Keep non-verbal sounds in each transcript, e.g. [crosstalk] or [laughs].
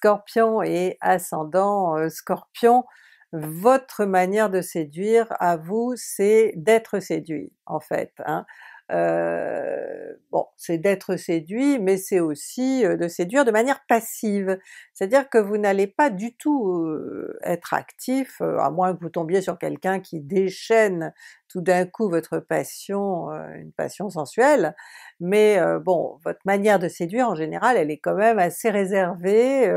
scorpion et ascendant euh, scorpion, votre manière de séduire à vous c'est d'être séduit en fait. Hein. Euh, bon, c'est d'être séduit, mais c'est aussi euh, de séduire de manière passive. C'est-à-dire que vous n'allez pas du tout euh, être actif, à moins que vous tombiez sur quelqu'un qui déchaîne tout d'un coup votre passion, une passion sensuelle, mais bon, votre manière de séduire en général, elle est quand même assez réservée,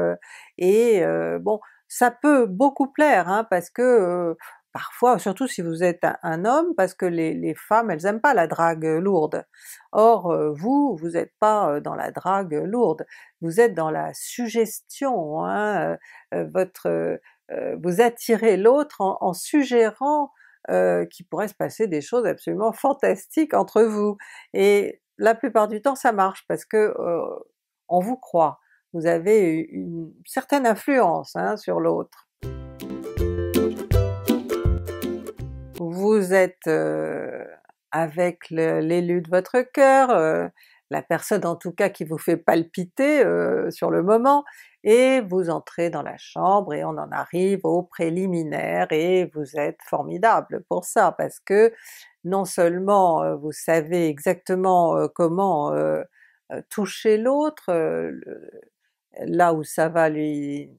et bon, ça peut beaucoup plaire, hein, parce que parfois, surtout si vous êtes un homme, parce que les, femmes, elles aiment pas la drague lourde. Or, euh, vous, vous n'êtes pas euh, dans la drague lourde, vous êtes dans la suggestion, hein, euh, votre, vous attirez l'autre en, suggérant qu'il pourrait se passer des choses absolument fantastiques entre vous. Et la plupart du temps ça marche parce que on vous croit, vous avez une certaine influence hein, sur l'autre. vous êtes euh, avec l'élu de votre cœur, euh, la personne en tout cas qui vous fait palpiter euh, sur le moment, et vous entrez dans la chambre et on en arrive au préliminaire, et vous êtes formidable pour ça parce que non seulement vous savez exactement comment toucher l'autre, là où ça va lui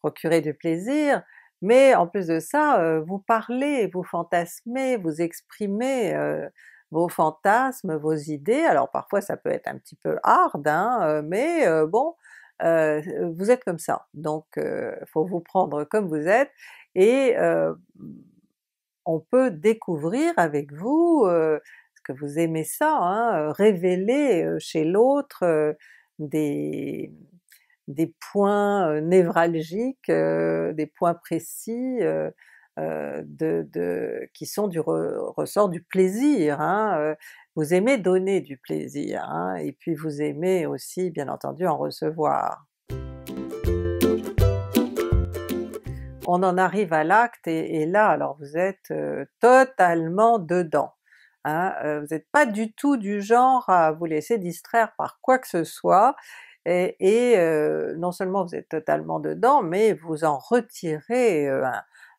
procurer du plaisir, mais en plus de ça, euh, vous parlez, vous fantasmez, vous exprimez euh, vos fantasmes, vos idées, alors parfois ça peut être un petit peu hard, hein, euh, mais bon, vous êtes comme ça, donc faut vous prendre comme vous êtes, et on peut découvrir avec vous ce que vous aimez ça, hein, révéler chez l'autre des, des points névralgiques, des points précis qui sont du ressort du plaisir. Hein, vous aimez donner du plaisir, hein, et puis vous aimez aussi bien entendu en recevoir. On en arrive à l'acte et, là alors vous êtes totalement dedans. Hein, vous n'êtes pas du tout du genre à vous laisser distraire par quoi que ce soit, et, euh, non seulement vous êtes totalement dedans, mais vous en retirez euh,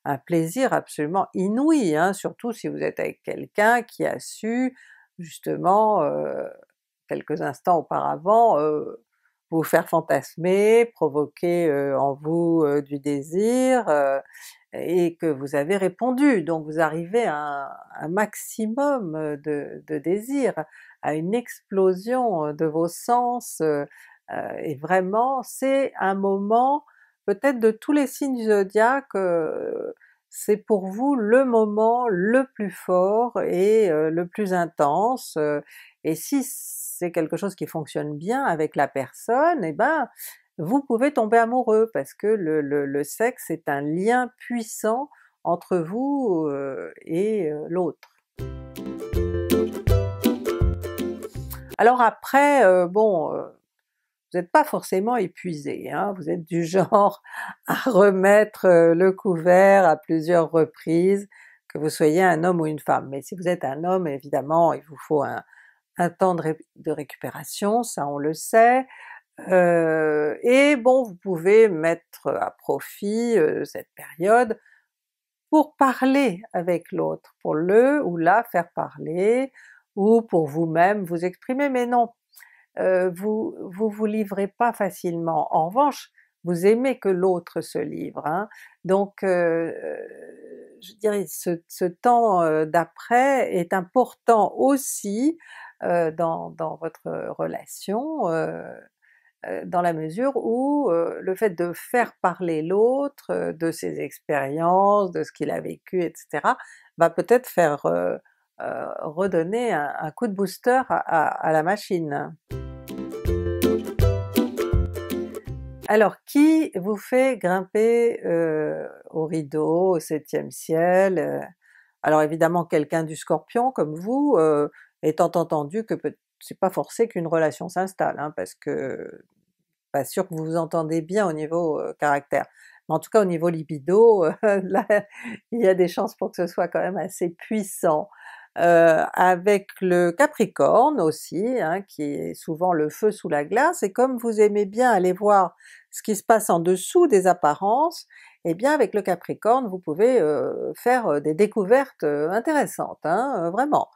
un, plaisir absolument inouï, hein, surtout si vous êtes avec quelqu'un qui a su justement euh, quelques instants auparavant vous faire fantasmer, provoquer en vous du désir, et que vous avez répondu. Donc vous arrivez à un, maximum de, désir, à une explosion de vos sens, euh, et vraiment, c'est un moment peut-être de tous les signes du zodiaque, euh, c'est pour vous le moment le plus fort et euh, le plus intense. et si c'est quelque chose qui fonctionne bien avec la personne, et eh ben vous pouvez tomber amoureux parce que le, le sexe est un lien puissant entre vous et l'autre. Alors après, bon, vous n'êtes pas forcément épuisé, hein. vous êtes du [laughs] genre à remettre euh, le couvert à plusieurs reprises, que vous soyez un homme ou une femme. Mais si vous êtes un homme, évidemment, il vous faut un, temps de, récupération, ça on le sait, euh, et bon, vous pouvez mettre à profit euh, cette période pour parler avec l'autre, pour le ou la faire parler, ou pour vous-même vous exprimer, mais non euh, vous vous vous livrez pas facilement. En revanche, vous aimez que l'autre se livre. Hein. Donc euh, euh, je dirais ce, ce temps d'après est important aussi dans, votre relation dans la mesure où le fait de faire parler l'autre de ses expériences, de ce qu'il a vécu, etc., va peut-être faire euh, redonner un, coup de booster à, la machine. Alors, qui vous fait grimper euh, au rideau, au septième ciel euh? Alors évidemment quelqu'un du Scorpion comme vous, étant entendu que c'est pas forcé qu'une relation s'installe, hein, parce que pas sûr que vous vous entendez bien au niveau caractère. Mais en tout cas au niveau libido, [laughs] il y a des chances pour que ce soit quand même assez puissant. Euh, avec le Capricorne aussi, hein, qui est souvent le feu sous la glace, et comme vous aimez bien aller voir ce qui se passe en dessous des apparences, eh bien avec le Capricorne vous pouvez euh, faire euh, des découvertes intéressantes, hein, vraiment.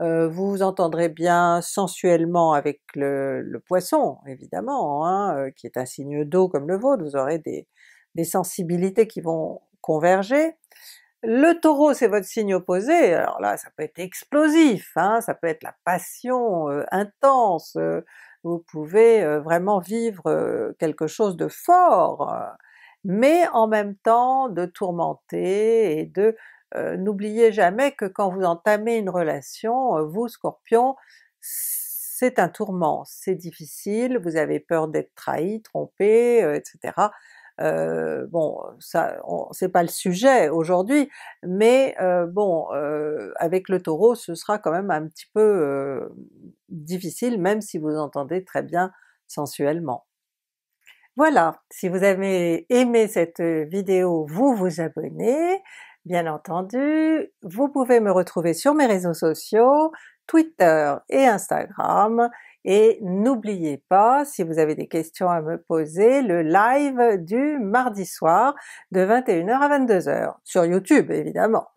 vous vous entendrez bien sensuellement avec le, Poisson, évidemment, hein, qui est un signe d'eau comme le vôtre, vous aurez des sensibilités qui vont converger, le Taureau c'est votre signe opposé, alors là ça peut être explosif, hein, ça peut être la passion euh, intense, euh. vous pouvez euh, vraiment vivre quelque chose de fort, mais en même temps de tourmenter et de... n'oubliez jamais que quand vous entamez une relation, vous Scorpion, c'est un tourment, c'est difficile, vous avez peur d'être trahi, trompé, etc. Euh, bon, ça, c'est pas le sujet aujourd'hui, mais euh, bon, euh, avec le Taureau, ce sera quand même un petit peu difficile, même si vous entendez très bien sensuellement. Voilà, si vous avez aimé cette vidéo, vous vous abonnez, bien entendu. Vous pouvez me retrouver sur mes réseaux sociaux, Twitter et Instagram, et n'oubliez pas, si vous avez des questions à me poser, le live du mardi soir de 21h à 22h, sur YouTube évidemment.